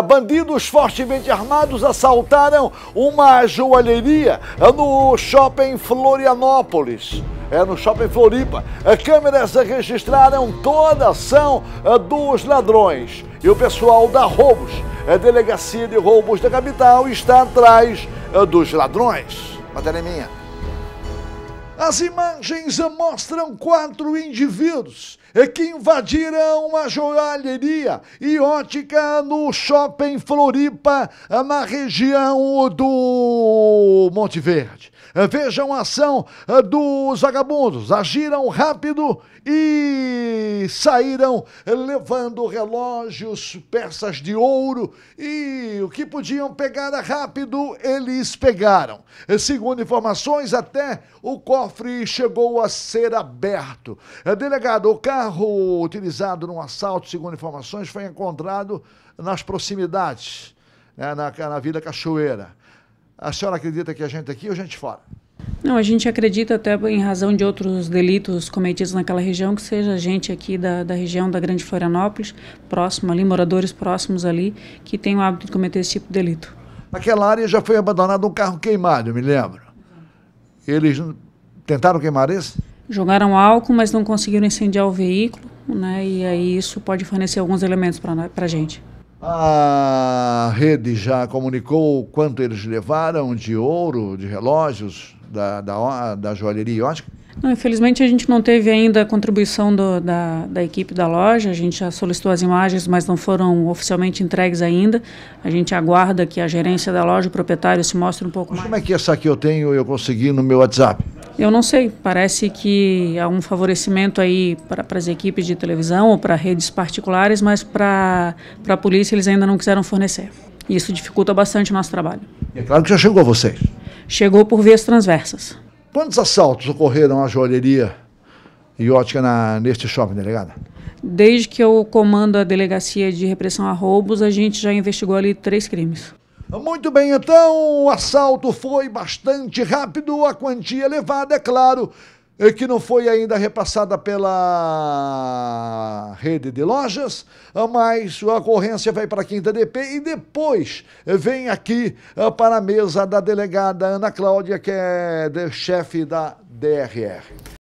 Bandidos fortemente armados assaltaram uma joalheria no shopping Florianópolis. É no shopping Floripa. É, câmeras registraram toda a ação é, dos ladrões. E o pessoal da Roubos, a é, delegacia de roubos da capital, está atrás dos ladrões. Matéria minha. As imagens mostram quatro indivíduos que invadiram a joalheria e ótica no shopping Floripa, na região do Monte Verde. Vejam a ação eh, dos vagabundos. Agiram rápido e saíram eh, levando relógios, peças de ouro e o que podiam pegar rápido, eles pegaram. Eh, segundo informações, até o cofre chegou a ser aberto. Delegado carro carro utilizado num assalto, segundo informações, foi encontrado nas proximidades, né, na, na Vila Cachoeira. A senhora acredita que a gente é aqui ou a gente fora? Não, a gente acredita até em razão de outros delitos cometidos naquela região, que seja gente aqui da, da região da Grande Florianópolis, próximo ali, moradores próximos ali, que tem o hábito de cometer esse tipo de delito. Naquela área já foi abandonado um carro queimado, eu me lembro. Eles tentaram queimar esse? Jogaram álcool, mas não conseguiram incendiar o veículo, né? E aí isso pode fornecer alguns elementos para a gente. A rede já comunicou quanto eles levaram de ouro, de relógios da, da, da joalheria acho? Não, infelizmente a gente não teve ainda a contribuição do, da, da equipe da loja. A gente já solicitou as imagens, mas não foram oficialmente entregues ainda. A gente aguarda que a gerência da loja, o proprietário, se mostre um pouco mas mais. Como é que essa que eu tenho eu consegui no meu WhatsApp? Eu não sei, parece que há um favorecimento aí para, as equipes de televisão ou para redes particulares, mas para, para a polícia eles ainda não quiseram fornecer. isso dificulta bastante o nosso trabalho. E é claro que já chegou a vocês. Chegou por vias transversas. Quantos assaltos ocorreram à joalheria e ótica na, neste shopping, delegada? Desde que eu comando a delegacia de repressão a roubos, a gente já investigou ali três crimes. Muito bem, então, o assalto foi bastante rápido, a quantia elevada, é claro, que não foi ainda repassada pela rede de lojas, mas a ocorrência vai para a quinta DP e depois vem aqui eh, para a mesa da delegada Ana Cláudia, que é chefe da DRR.